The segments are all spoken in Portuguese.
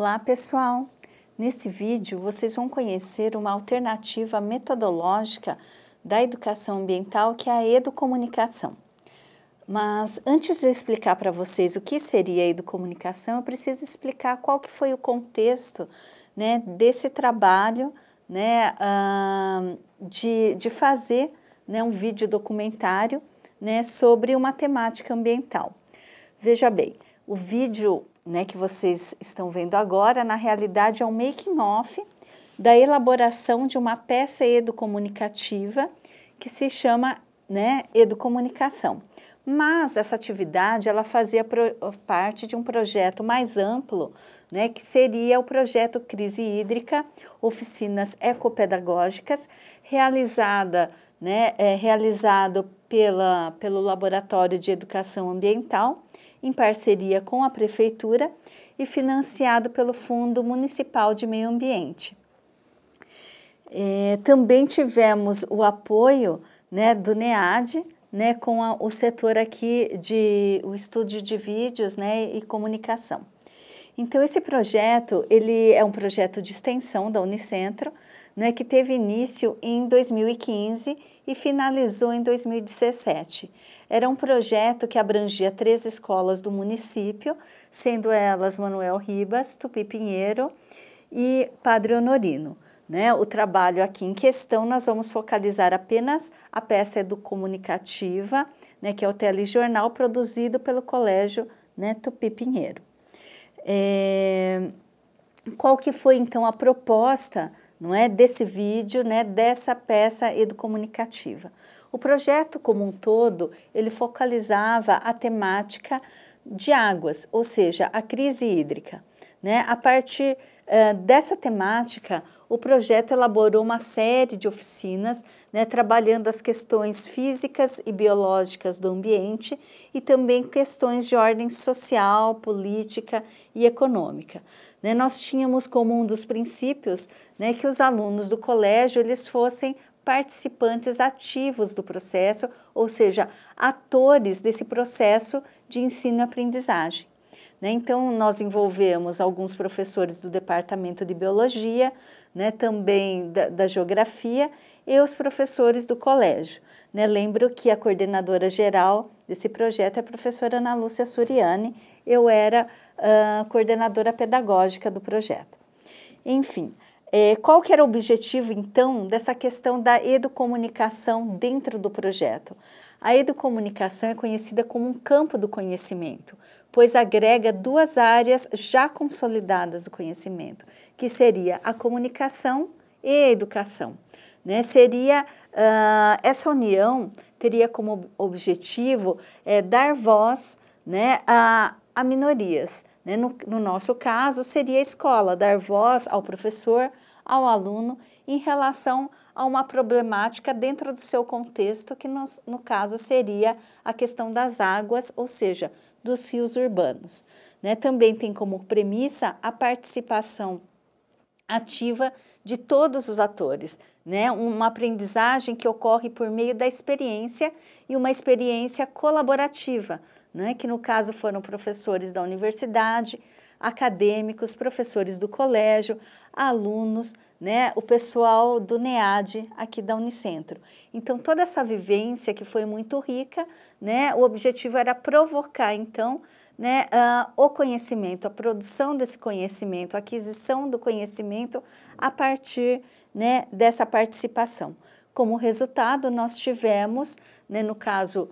Olá pessoal! Nesse vídeo vocês vão conhecer uma alternativa metodológica da educação ambiental que é a educomunicação. Mas antes de eu explicar para vocês o que seria a educomunicação, eu preciso explicar qual que foi o contexto né, desse trabalho né, uh, de, de fazer né, um vídeo documentário né, sobre uma temática ambiental. Veja bem, o vídeo né, que vocês estão vendo agora, na realidade é um making-off da elaboração de uma peça educomunicativa que se chama né, Educomunicação. Mas essa atividade ela fazia parte de um projeto mais amplo, né, que seria o projeto Crise Hídrica, Oficinas Ecopedagógicas, realizada né, é realizado pela, pelo Laboratório de Educação Ambiental, em parceria com a Prefeitura e financiado pelo Fundo Municipal de Meio Ambiente. É, também tivemos o apoio né, do NEAD, né, com a, o setor aqui de o estúdio de vídeos né, e comunicação. Então, esse projeto, ele é um projeto de extensão da Unicentro, né, que teve início em 2015 e finalizou em 2017. Era um projeto que abrangia três escolas do município, sendo elas Manuel Ribas, Tupi Pinheiro e Padre Honorino. Né? O trabalho aqui em questão, nós vamos focalizar apenas a peça educomunicativa, é né, que é o telejornal produzido pelo Colégio né, Tupi Pinheiro. É, qual que foi então a proposta não é, desse vídeo, né, dessa peça educomunicativa? O projeto como um todo, ele focalizava a temática de águas, ou seja, a crise hídrica, né, a partir dessa temática, o projeto elaborou uma série de oficinas né, trabalhando as questões físicas e biológicas do ambiente e também questões de ordem social, política e econômica. Né, nós tínhamos como um dos princípios né, que os alunos do colégio eles fossem participantes ativos do processo, ou seja, atores desse processo de ensino-aprendizagem. Né? Então, nós envolvemos alguns professores do departamento de biologia, né? também da, da, geografia e os professores do colégio. Né? Lembro que a coordenadora geral desse projeto é a professora Ana Lúcia Suriani, eu era uh, coordenadora pedagógica do projeto. Enfim, é, qual que era o objetivo, então, dessa questão da educomunicação dentro do projeto? A educomunicação é conhecida como um campo do conhecimento, pois agrega duas áreas já consolidadas do conhecimento, que seria a comunicação e a educação. Né? Seria uh, essa união teria como objetivo é, dar voz né, a, a minorias, né? No, no nosso caso, seria a escola dar voz ao professor, ao aluno, em relação a uma problemática dentro do seu contexto, que no, no caso seria a questão das águas, ou seja, dos rios urbanos. Né? Também tem como premissa a participação ativa de todos os atores, né? Uma aprendizagem que ocorre por meio da experiência e uma experiência colaborativa, né, que no caso foram professores da universidade, acadêmicos, professores do colégio, alunos, né, o pessoal do NEAD aqui da Unicentro. Então, toda essa vivência que foi muito rica, né, o objetivo era provocar, então, né, uh, o conhecimento, a produção desse conhecimento, a aquisição do conhecimento a partir né, dessa participação. Como resultado, nós tivemos, né, no caso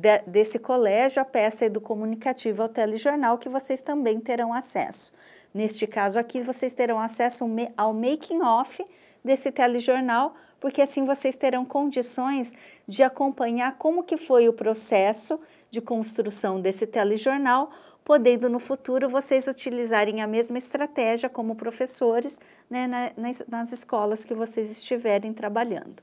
de, desse colégio a peça do comunicativo ao é telejornal, que vocês também terão acesso. Neste caso aqui, vocês terão acesso ao making-off desse telejornal, porque assim vocês terão condições de acompanhar como que foi o processo de construção desse telejornal, podendo no futuro vocês utilizarem a mesma estratégia como professores né, na, nas, nas escolas que vocês estiverem trabalhando.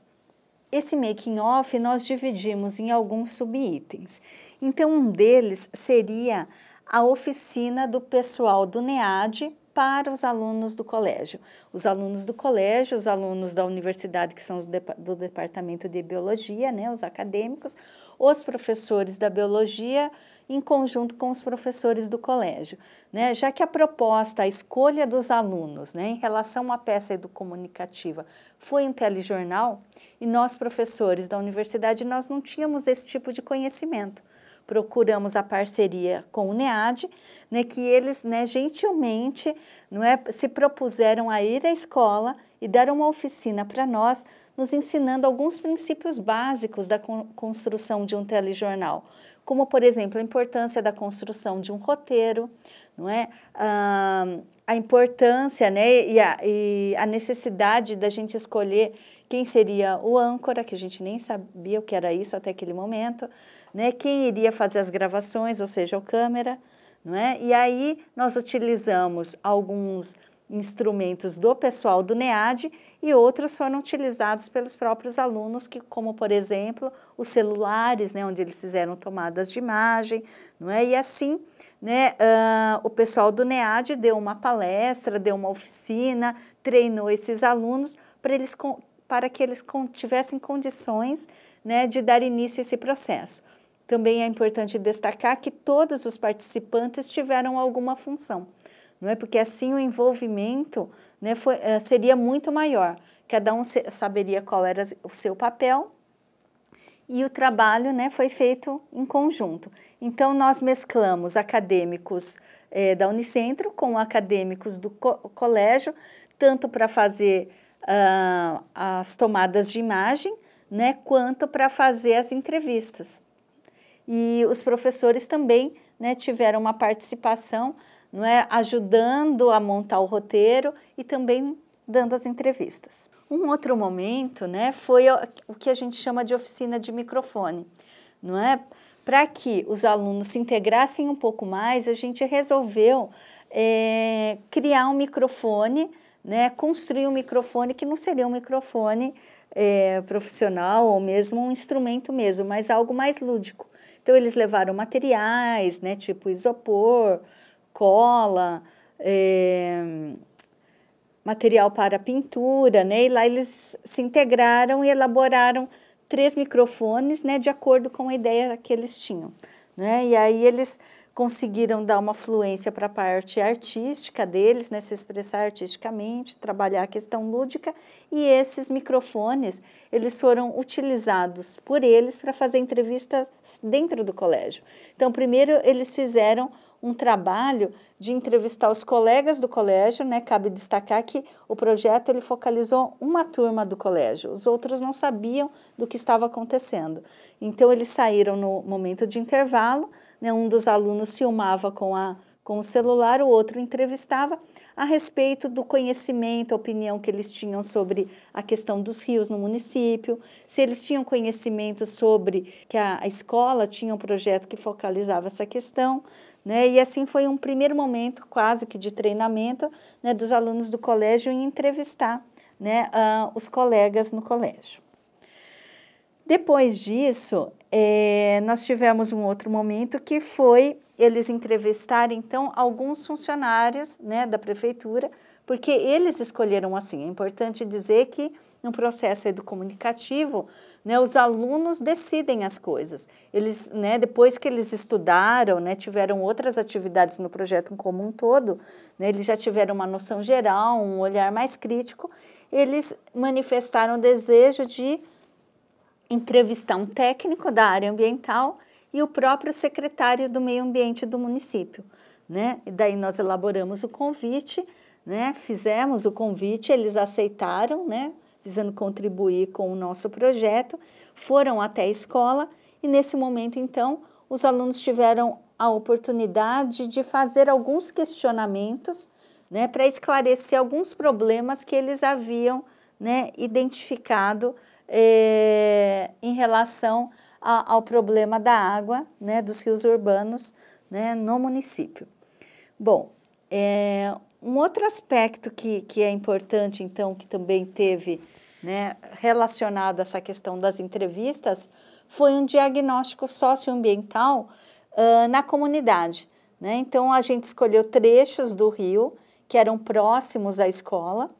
Esse making off nós dividimos em alguns subitens. Então um deles seria a oficina do pessoal do NEAD para os alunos do colégio. Os alunos do colégio, os alunos da universidade, que são os de, do departamento de biologia, né, os acadêmicos, os professores da biologia em conjunto com os professores do colégio, né? Já que a proposta, a escolha dos alunos, né, em relação à peça educomunicativa foi um telejornal, e nós professores da universidade nós não tínhamos esse tipo de conhecimento. Procuramos a parceria com o NEAD, né, que eles, né, gentilmente, não é, se propuseram a ir à escola e deram uma oficina para nós, nos ensinando alguns princípios básicos da construção de um telejornal, como, por exemplo, a importância da construção de um roteiro, não é? Ah, a importância né, e, a, e a necessidade da gente escolher quem seria o âncora, que a gente nem sabia o que era isso até aquele momento, né? quem iria fazer as gravações, ou seja, o câmera. Não é? E aí nós utilizamos alguns instrumentos do pessoal do NEAD e outros foram utilizados pelos próprios alunos, que, como por exemplo, os celulares, né, onde eles fizeram tomadas de imagem, não é? E assim, né, uh, o pessoal do NEAD deu uma palestra, deu uma oficina, treinou esses alunos para eles para que eles tivessem condições né, de dar início a esse processo. Também é importante destacar que todos os participantes tiveram alguma função não é? Porque assim o envolvimento né, foi, eh, seria muito maior. Cada um saberia qual era o seu papel e o trabalho né, foi feito em conjunto. Então, nós mesclamos acadêmicos é, da Unicentro com acadêmicos do co colégio, tanto para fazer uh, as tomadas de imagem, né, quanto para fazer as entrevistas. E os professores também né, tiveram uma participação não é? ajudando a montar o roteiro e também dando as entrevistas. Um outro momento né, foi o que a gente chama de oficina de microfone. Não é? Para que os alunos se integrassem um pouco mais, a gente resolveu é, criar um microfone, né, construir um microfone que não seria um microfone é, profissional ou mesmo um instrumento mesmo, mas algo mais lúdico. Então eles levaram materiais, né, tipo isopor, cola, é, material para pintura, né? E lá eles se integraram e elaboraram três microfones, né, de acordo com a ideia que eles tinham, né? E aí eles conseguiram dar uma fluência para a parte artística deles, né, se expressar artisticamente, trabalhar a questão lúdica, e esses microfones, eles foram utilizados por eles para fazer entrevistas dentro do colégio. Então, primeiro eles fizeram um trabalho de entrevistar os colegas do colégio, né? Cabe destacar que o projeto ele focalizou uma turma do colégio, os outros não sabiam do que estava acontecendo. Então eles saíram no momento de intervalo, né? Um dos alunos filmava com, a, com o celular, o outro entrevistava a respeito do conhecimento, a opinião que eles tinham sobre a questão dos rios no município, se eles tinham conhecimento sobre que a, a escola tinha um projeto que focalizava essa questão, né? E assim foi um primeiro momento quase que de treinamento né, dos alunos do colégio em entrevistar né, uh, os colegas no colégio. Depois disso, é, nós tivemos um outro momento que foi eles entrevistarem, então, alguns funcionários né, da prefeitura, porque eles escolheram assim. É importante dizer que no processo educomunicativo, né, os alunos decidem as coisas. Eles, né, depois que eles estudaram, né, tiveram outras atividades no projeto como um todo, né, eles já tiveram uma noção geral, um olhar mais crítico, eles manifestaram o desejo de entrevistar um técnico da área ambiental e o próprio secretário do meio ambiente do município. Né? E daí nós elaboramos o convite, né? fizemos o convite, eles aceitaram, né? visando contribuir com o nosso projeto, foram até a escola e nesse momento então os alunos tiveram a oportunidade de fazer alguns questionamentos né, para esclarecer alguns problemas que eles haviam né, identificado é, em relação a, ao problema da água, né, dos rios urbanos, né, no município. Bom, é, um outro aspecto que, que é importante, então, que também teve né, relacionado a essa questão das entrevistas, foi um diagnóstico socioambiental uh, na comunidade. Né? Então, a gente escolheu trechos do rio que eram próximos à escola,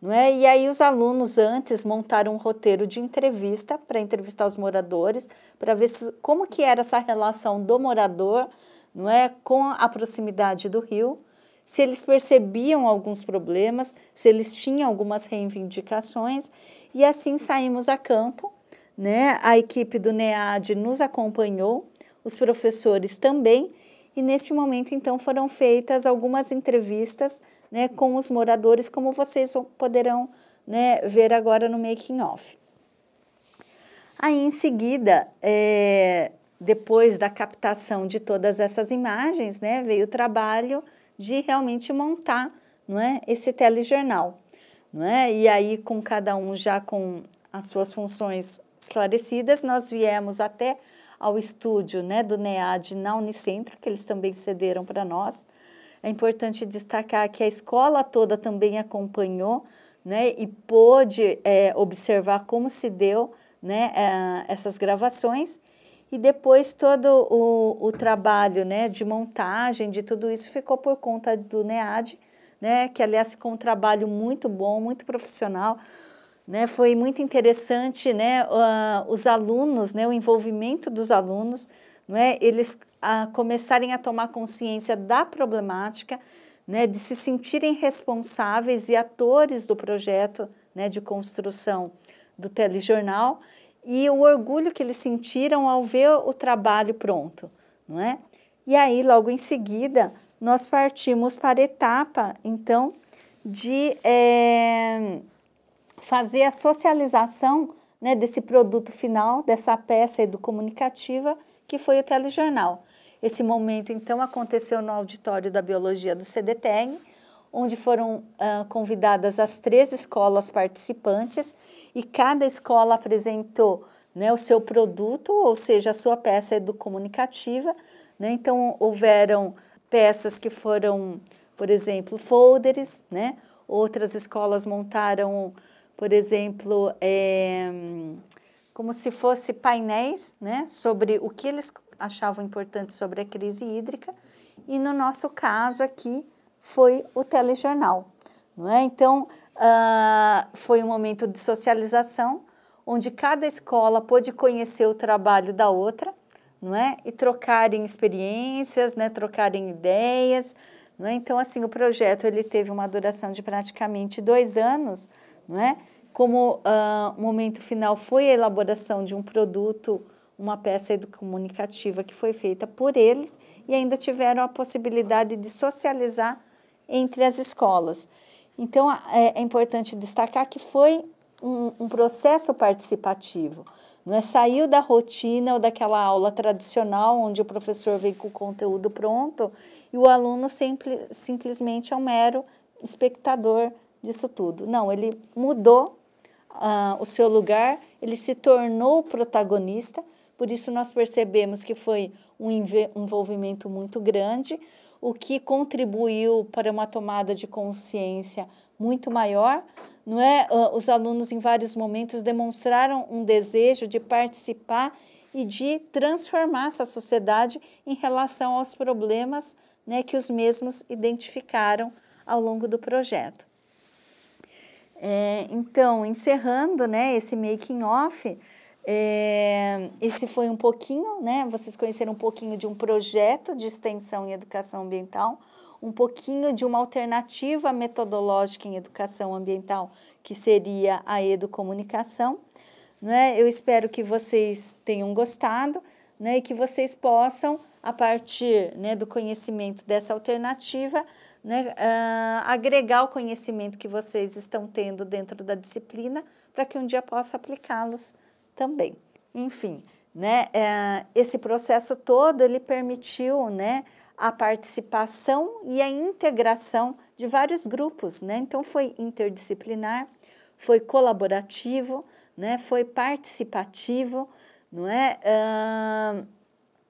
não é? E aí os alunos antes montaram um roteiro de entrevista para entrevistar os moradores, para ver se, como que era essa relação do morador não é, com a proximidade do rio, se eles percebiam alguns problemas, se eles tinham algumas reivindicações, e assim saímos a campo. Né? A equipe do NEAD nos acompanhou, os professores também, e neste momento então foram feitas algumas entrevistas né, com os moradores, como vocês poderão né, ver agora no making off. Aí em seguida, é, depois da captação de todas essas imagens, né, veio o trabalho de realmente montar não é, esse telejornal. Não é? E aí, com cada um já com as suas funções esclarecidas, nós viemos até ao estúdio né, do NEAD na Unicentro, que eles também cederam para nós. É importante destacar que a escola toda também acompanhou né, e pôde é, observar como se deu né, é, essas gravações. E depois todo o, o trabalho né, de montagem, de tudo isso, ficou por conta do NEAD, né, que, aliás, ficou um trabalho muito bom, muito profissional. Né, foi muito interessante né, uh, os alunos, né, o envolvimento dos alunos, é, eles começarem a tomar consciência da problemática, né, de se sentirem responsáveis e atores do projeto né, de construção do telejornal e o orgulho que eles sentiram ao ver o trabalho pronto. Não é? E aí, logo em seguida, nós partimos para a etapa, então, de. É, fazer a socialização né, desse produto final, dessa peça educomunicativa, que foi o telejornal. Esse momento, então, aconteceu no auditório da Biologia do CDTEG, onde foram uh, convidadas as três escolas participantes e cada escola apresentou né, o seu produto, ou seja, a sua peça educomunicativa. É né? Então, houveram peças que foram, por exemplo, folders, né? outras escolas montaram por exemplo, é, como se fosse painéis né, sobre o que eles achavam importante sobre a crise hídrica, e no nosso caso aqui foi o telejornal. Não é? Então, ah, foi um momento de socialização, onde cada escola pôde conhecer o trabalho da outra, não é? E trocarem experiências, né? trocarem ideias, é? Então, assim, o projeto ele teve uma duração de praticamente dois anos, não é? Como ah, o momento final foi a elaboração de um produto, uma peça comunicativa que foi feita por eles e ainda tiveram a possibilidade de socializar entre as escolas. Então, é, é importante destacar que foi um, um processo participativo. Não é? Saiu da rotina ou daquela aula tradicional onde o professor vem com o conteúdo pronto e o aluno sempre, simplesmente é um mero espectador disso tudo. Não, ele mudou uh, o seu lugar, ele se tornou protagonista, por isso nós percebemos que foi um envolvimento muito grande, o que contribuiu para uma tomada de consciência muito maior, não é? Os alunos, em vários momentos, demonstraram um desejo de participar e de transformar essa sociedade em relação aos problemas né, que os mesmos identificaram ao longo do projeto. É, então, encerrando né, esse making off, é, esse foi um pouquinho, né? Vocês conheceram um pouquinho de um projeto de extensão em educação ambiental, um pouquinho de uma alternativa metodológica em educação ambiental, que seria a educomunicação. Né? Eu espero que vocês tenham gostado né? e que vocês possam, a partir né, do conhecimento dessa alternativa, né, uh, agregar o conhecimento que vocês estão tendo dentro da disciplina para que um dia possa aplicá-los também. Enfim, né, uh, esse processo todo ele permitiu, né, a participação e a integração de vários grupos, né? Então foi interdisciplinar, foi colaborativo, né? Foi participativo, não é?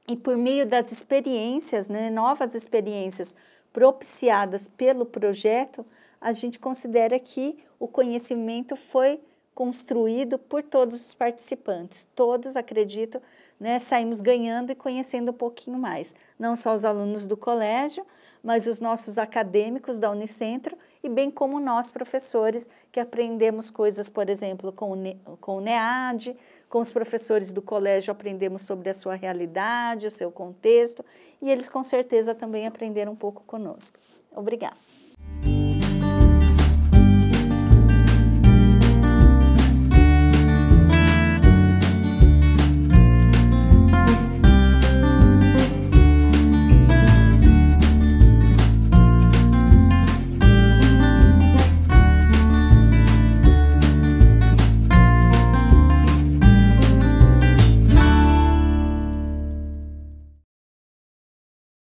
e por meio das experiências, né? Novas experiências propiciadas pelo projeto, a gente considera que o conhecimento foi construído por todos os participantes. Todos, acredito, né, saímos ganhando e conhecendo um pouquinho mais. Não só os alunos do colégio, mas os nossos acadêmicos da Unicentro e bem como nós, professores, que aprendemos coisas, por exemplo, com o, ne com o NEAD, com os professores do colégio aprendemos sobre a sua realidade, o seu contexto, e eles com certeza também aprenderam um pouco conosco. Obrigada.